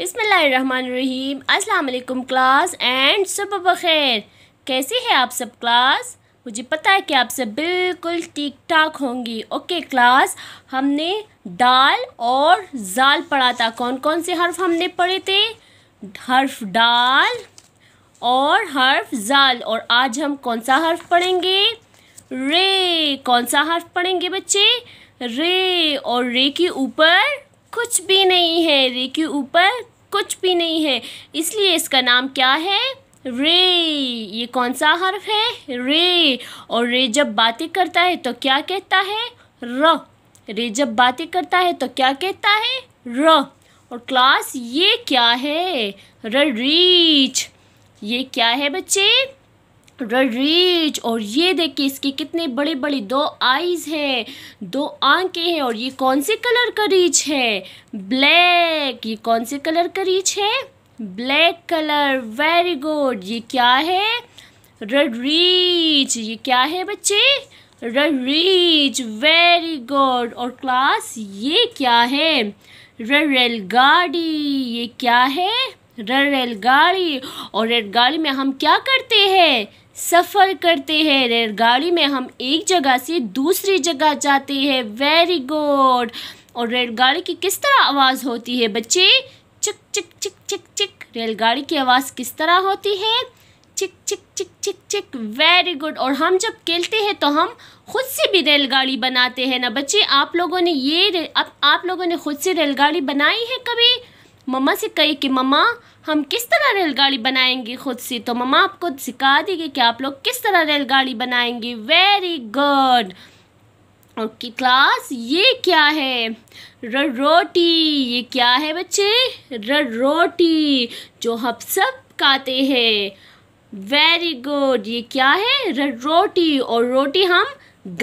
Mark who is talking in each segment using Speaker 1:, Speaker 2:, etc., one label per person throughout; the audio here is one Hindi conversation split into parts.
Speaker 1: बिसमीम अस्सलाम क्लास एंड सुबह बखैर कैसे है आप सब क्लास मुझे पता है कि आप सब बिल्कुल ठीक ठाक होंगी ओके क्लास हमने डाल और जाल पढ़ा था कौन कौन से हर्फ हमने पढ़े थे हर्फ डाल और हर्फ जाल और आज हम कौन सा हर्फ पढ़ेंगे रे कौन सा हर्फ पढ़ेंगे बच्चे रे और रे के ऊपर कुछ भी नहीं है रे के ऊपर कुछ भी नहीं है इसलिए इसका नाम क्या है रे ये कौन सा हर्फ है रे और रे जब बातें करता है तो क्या कहता है र रे जब बातें करता है तो क्या कहता है र और क्लास ये क्या है र रीच ये क्या है बच्चे रिच और ये देखिए इसकी कितने बड़े बड़े दो आईज हैं दो आंखें हैं और ये कौन से कलर का रीच है ब्लैक ये कौन से कलर का रीच है ब्लैक कलर वेरी गुड ये क्या है रीच ये क्या है बच्चे रीच वेरी गुड और क्लास ये क्या है रेलगाड़ी ये क्या है रेलगाड़ी और रेलगाड़ी में हम क्या करते हैं सफ़र करते हैं रेलगाड़ी में हम एक जगह से दूसरी जगह जाते हैं वेरी गुड और रेलगाड़ी की किस तरह आवाज़ होती है बच्चे चिक चिक चिक चिक चिक रेलगाड़ी की आवाज़ किस तरह होती है चिक चिक चिक चिक चिक वेरी गुड और हम जब खेलते हैं तो हम खुद से भी रेलगाड़ी बनाते हैं ना बच्चे आप लोगों ने ये अब आप लोगों ने खुद से रेलगाड़ी बनाई है कभी मम्मा से कही कि मम्मा हम किस तरह रेलगाड़ी बनाएंगे खुद से तो मम्मा आपको सिखा देगी कि आप लोग किस तरह रेलगाड़ी बनाएंगे वेरी गुड ओके क्लास ये क्या है र रोटी ये क्या है बच्चे रोटी जो हम सब खाते हैं वेरी गुड ये क्या है र रोटी और रोटी हम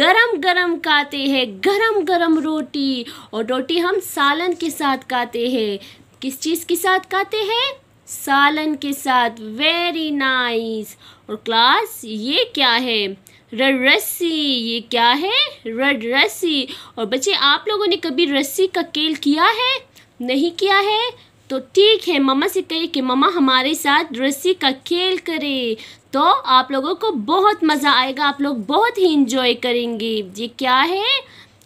Speaker 1: गरम गरम खाते हैं गरम गरम रोटी और रोटी हम सालन के साथ खाते हैं किस चीज़ के साथ खाते हैं सालन के साथ वेरी नाइस और क्लास ये क्या है रड रस्सी ये क्या है रड रस्सी और बच्चे आप लोगों ने कभी रस्सी का खेल किया है नहीं किया है तो ठीक है मम्मा से कहे कि मम्मा हमारे साथ रस्सी का खेल करे तो आप लोगों को बहुत मज़ा आएगा आप लोग बहुत ही इंजॉय करेंगे ये क्या है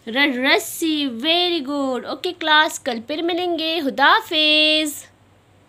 Speaker 1: रड रस्सी वेरी गुड ओके क्लास कल फिर मिलेंगे खुदाफिज़